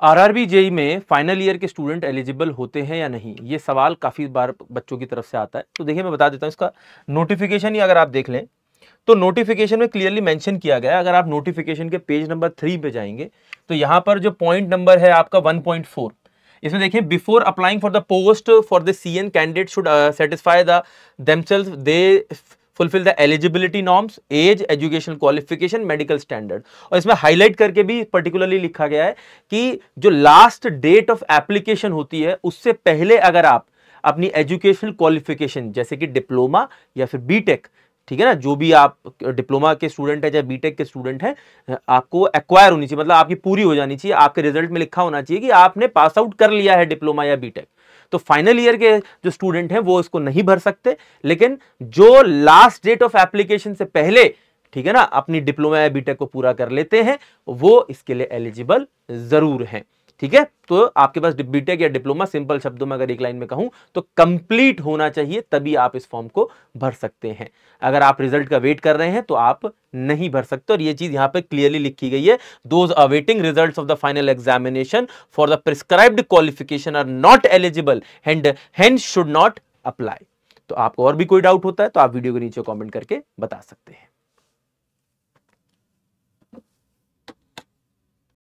RRB JE में final year के student eligible होते हैं या नहीं ये सवाल काफ़ी बार बच्चों की तरफ से आता है तो देखिए मैं बता देता हूँ इसका नोटिफिकेशन ही अगर आप देख लें तो नोटिफिकेशन में क्लियरली मेंशन किया गया है अगर आप नोटिफिकेशन के पेज नंबर थ्री पे जाएंगे तो यहाँ पर जो पॉइंट नंबर है आपका फोर इसमें देखिए before applying for the post for the C N candidate should satisfy the they fulfil the eligibility norms age education qualification medical standard और इसमें हाईलाइट करके भी पर्टिकुलरली लिखा गया है कि जो लास्ट डेट ऑफ एप्लीकेशन होती है उससे पहले अगर आप अपनी एजुकेशनल क्वालिफिकेशन जैसे कि डिप्लोमा या फिर बीटेक ठीक है ना जो भी आप डिप्लोमा के स्टूडेंट है या बीटेक के स्टूडेंट हैं आपको एक्वायर होनी चाहिए मतलब आपकी पूरी हो जानी चाहिए आपके रिजल्ट में लिखा होना चाहिए कि आपने पास आउट कर लिया है डिप्लोमा या बीटेक तो फाइनल ईयर के जो स्टूडेंट हैं वो इसको नहीं भर सकते लेकिन जो लास्ट डेट ऑफ एप्लीकेशन से पहले ठीक है ना अपनी डिप्लोमा या बीटेक को पूरा कर लेते हैं वो इसके लिए एलिजिबल जरूर हैं ठीक है तो आपके पास बीटेक या डिप्लोमा सिंपल शब्दों में अगर एक लाइन में कहूं तो कंप्लीट होना चाहिए तभी आप इस फॉर्म को भर सकते हैं अगर आप रिजल्ट का वेट कर रहे हैं तो आप नहीं भर सकते और यह चीज यहां पे क्लियरली लिखी गई है those awaiting result of the final examination for the prescribed qualification are not eligible and hence should not apply तो आपको और भी कोई डाउट होता है तो आप वीडियो के नीचे कॉमेंट करके बता सकते हैं